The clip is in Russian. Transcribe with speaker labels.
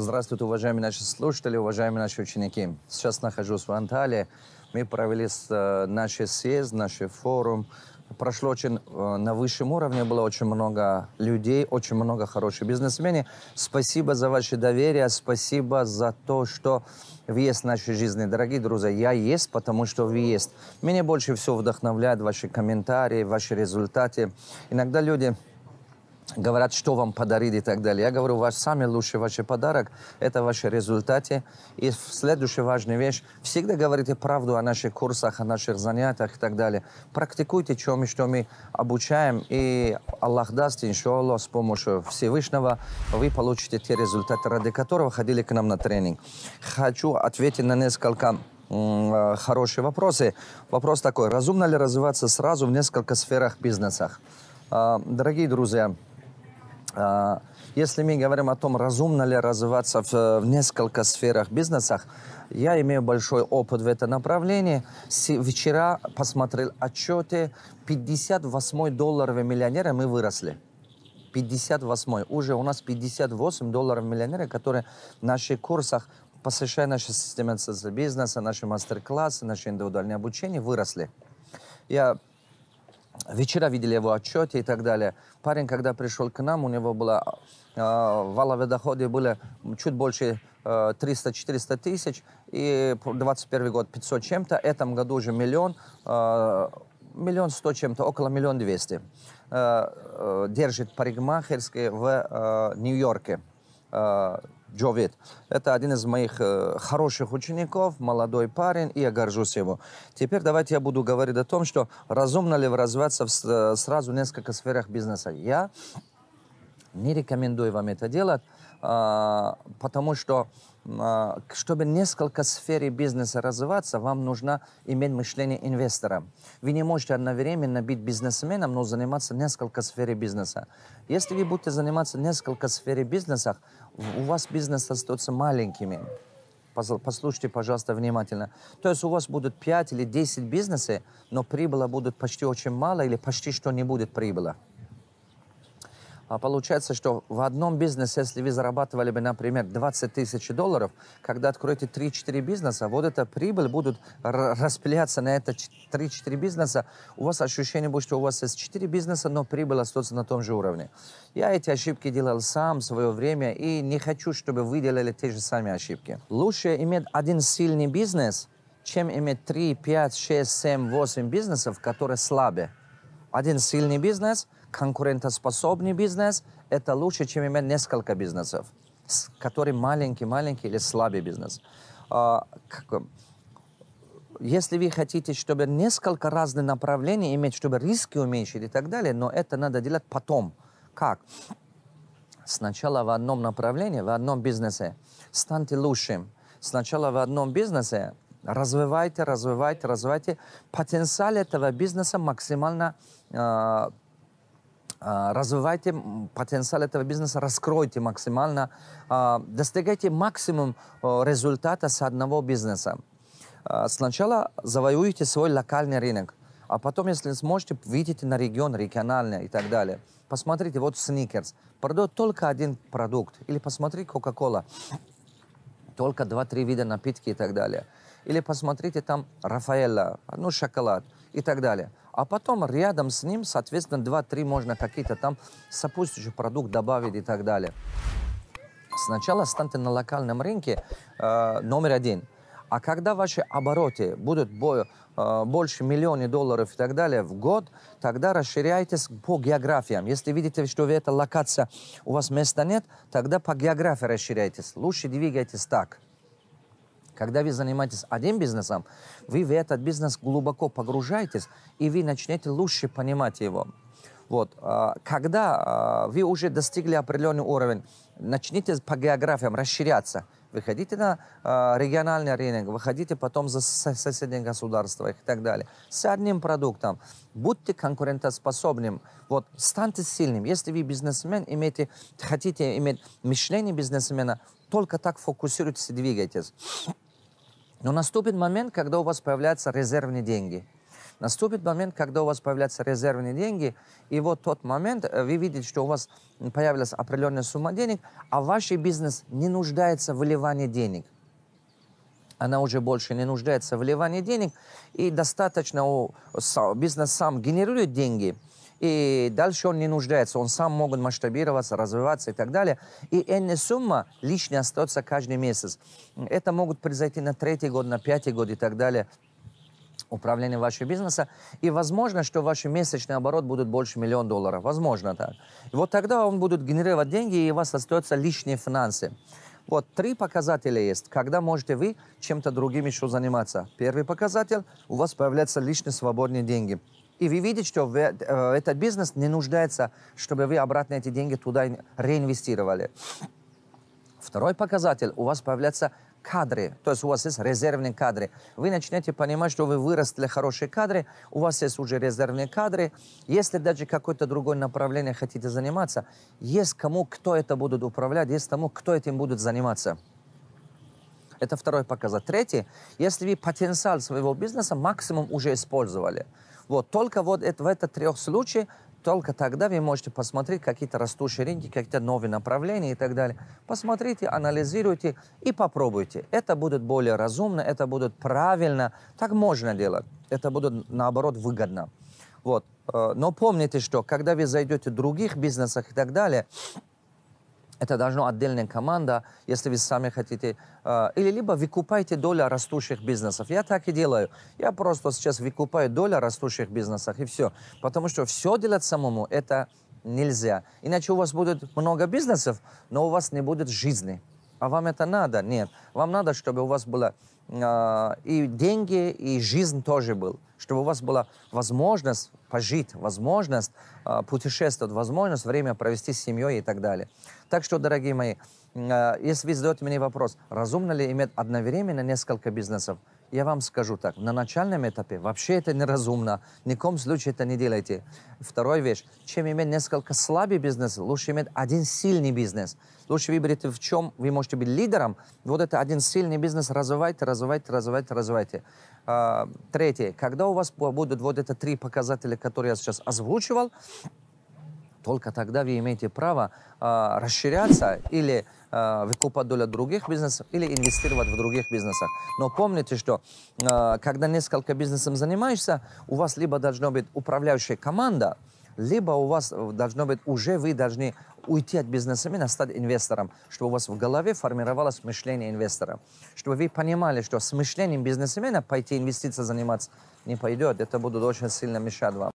Speaker 1: Здравствуйте, уважаемые наши слушатели, уважаемые наши ученики. Сейчас нахожусь в Анталии. Мы провели э, наш съезд, наш форум. Прошло очень э, на высшем уровне, было очень много людей, очень много хороших бизнесменов. Спасибо за ваше доверие, спасибо за то, что вы есть в нашей жизни. Дорогие друзья, я есть, потому что вы есть. Меня больше всего вдохновляют ваши комментарии, ваши результаты. Иногда люди говорят, что вам подарить и так далее. Я говорю, ваш самый лучший ваш подарок – это ваши результаты. И следующая важная вещь – всегда говорите правду о наших курсах, о наших занятиях и так далее. Практикуйте, чем и что мы обучаем, и Аллах даст, иншаллах, с помощью Всевышнего вы получите те результаты, ради которого ходили к нам на тренинг. Хочу ответить на несколько э, хорошие вопросы. Вопрос такой, разумно ли развиваться сразу в нескольких сферах бизнеса? Э, дорогие друзья, а, если мы говорим о том, разумно ли развиваться в, э, в несколько сферах бизнесах, я имею большой опыт в этом направлении. Вчера посмотрел отчеты. 58 долларов миллионера мы выросли. 58 уже у нас 58 долларов миллионера, которые в наших курсах, посвящая наши системы бизнеса, наши мастер-классы, наши индивидуальные обучения, выросли. Я Вечера видели его отчете и так далее. Парень, когда пришел к нам, у него было э, а, валовые доходы были чуть больше э, 300-400 тысяч. И 21 год 500 чем-то. В этом году уже миллион. Э, миллион сто чем-то, около миллион двести. Э, э, держит парикмахерские в э, Нью-Йорке. Э, Джовид. Это один из моих э, хороших учеников, молодой парень, и я горжусь его. Теперь давайте я буду говорить о том, что разумно ли развиваться в э, сразу в несколько сферах бизнеса. Я не рекомендую вам это делать, а, потому что, а, чтобы несколько сфер бизнеса развиваться, вам нужно иметь мышление инвестора. Вы не можете одновременно быть бизнесменом, но заниматься несколько сфер бизнеса. Если вы будете заниматься несколько сфер бизнеса, у вас бизнес остается маленькими. Послушайте, пожалуйста, внимательно. То есть у вас будут 5 или 10 бизнесов, но прибыла будет почти очень мало или почти что не будет прибыла. А получается, что в одном бизнесе, если вы зарабатывали бы, например, 20 тысяч долларов, когда откроете 3-4 бизнеса, вот эта прибыль будет распыляться на это 3-4 бизнеса. У вас ощущение будет, что у вас есть 4 бизнеса, но прибыль остается на том же уровне. Я эти ошибки делал сам в свое время и не хочу, чтобы вы делали те же самые ошибки. Лучше иметь один сильный бизнес, чем иметь 3, 5, 6, 7, 8 бизнесов, которые слабые. Один сильный бизнес – конкурентоспособный бизнес – это лучше, чем иметь несколько бизнесов, которые маленький-маленький или слабый бизнес. А, если вы хотите, чтобы несколько разных направлений иметь, чтобы риски уменьшить и так далее, но это надо делать потом. Как? Сначала в одном направлении, в одном бизнесе. Станьте лучшим. Сначала в одном бизнесе развивайте, развивайте, развивайте. Потенциал этого бизнеса максимально э, а, развивайте потенциал этого бизнеса, раскройте максимально, а, достигайте максимум результата с одного бизнеса. А, сначала завоюйте свой локальный рынок, а потом, если сможете, выйдите на регион, региональный и так далее. Посмотрите, вот Сникерс, продает только один продукт. Или посмотрите Кока-Кола, только два-три вида напитки и так далее. Или посмотрите там Рафаэлла, ну шоколад и так далее а потом рядом с ним, соответственно, 2-3 можно какие-то там сопутствующий продукт добавить и так далее. Сначала станьте на локальном рынке э, номер один. А когда ваши обороты будут бо, э, больше миллиона долларов и так далее в год, тогда расширяйтесь по географиям. Если видите, что в эта локация у вас места нет, тогда по географии расширяйтесь. Лучше двигайтесь так. Когда вы занимаетесь одним бизнесом, вы в этот бизнес глубоко погружаетесь, и вы начнете лучше понимать его. Вот. А, когда а, вы уже достигли определенный уровень, начните по географиям расширяться. Выходите на а, региональный рынок, выходите потом за соседние государства и так далее. С одним продуктом. Будьте конкурентоспособным. Вот, станьте сильным. Если вы бизнесмен, имеете, хотите иметь мышление бизнесмена, только так фокусируйтесь и двигайтесь. Но наступит момент, когда у вас появляются резервные деньги. Наступит момент, когда у вас появляются резервные деньги, и вот тот момент, э, вы видите, что у вас появилась определенная сумма денег, а ваш бизнес не нуждается в вливании денег. Она уже больше не нуждается в вливании денег, и достаточно бизнес сам генерирует деньги – и дальше он не нуждается, он сам может масштабироваться, развиваться и так далее. И эта сумма лишняя остается каждый месяц. Это могут произойти на третий год, на пятый год и так далее управления вашего бизнеса, и возможно, что ваш месячный оборот будет больше миллион долларов. Возможно так. И вот тогда он будет генерировать деньги, и у вас остаются лишние финансы. Вот три показателя есть, когда можете вы чем-то другим еще заниматься. Первый показатель – у вас появляются лишние свободные деньги – и вы видите, что вы, э, этот бизнес не нуждается, чтобы вы обратно эти деньги туда реинвестировали. Второй показатель. У вас появляются кадры, то есть у вас есть резервные кадры. Вы начинаете понимать, что вы вырастили хорошие кадры, у вас есть уже резервные кадры. Если даже какое-то другое направление хотите заниматься, есть кому, кто это будет управлять, есть тому, кто этим будет заниматься. Это второй показатель. Третий, если вы потенциал своего бизнеса максимум уже использовали. Вот, только вот это, в этих трех случаях, только тогда вы можете посмотреть какие-то растущие рынки, какие-то новые направления и так далее. Посмотрите, анализируйте и попробуйте. Это будет более разумно, это будет правильно. Так можно делать. Это будет, наоборот, выгодно. Вот. Э, но помните, что когда вы зайдете в других бизнесах и так далее, это должна отдельная команда, если вы сами хотите. А, или либо выкупайте долю растущих бизнесов. Я так и делаю. Я просто сейчас выкупаю долю растущих бизнесов, и все. Потому что все делать самому – это нельзя. Иначе у вас будет много бизнесов, но у вас не будет жизни. А вам это надо? Нет. Вам надо, чтобы у вас была а, и деньги, и жизнь тоже был. Чтобы у вас была возможность пожить, возможность а, путешествовать, возможность время провести с семьей и так далее. Так что, дорогие мои, а, если вы задаете мне вопрос, разумно ли иметь одновременно несколько бизнесов, я вам скажу так, на начальном этапе вообще это неразумно, ни в коем случае это не делайте. Вторая вещь, чем иметь несколько слабый бизнес, лучше иметь один сильный бизнес. Лучше выберите, в чем вы можете быть лидером, вот это один сильный бизнес развивайте, развивайте, развивайте, развивайте. А, третье, когда у вас будут вот это три показателя, которые я сейчас озвучивал, только тогда вы имеете право э, расширяться или э, выкупать долю других бизнесов, или инвестировать в других бизнесах. Но помните, что э, когда несколько бизнесом занимаешься, у вас либо должна быть управляющая команда, либо у вас э, должно быть уже вы должны уйти от бизнесмена, стать инвестором, чтобы у вас в голове формировалось мышление инвестора, чтобы вы понимали, что с мышлением бизнесмена пойти инвестиции заниматься не пойдет, это будут очень сильно мешать вам.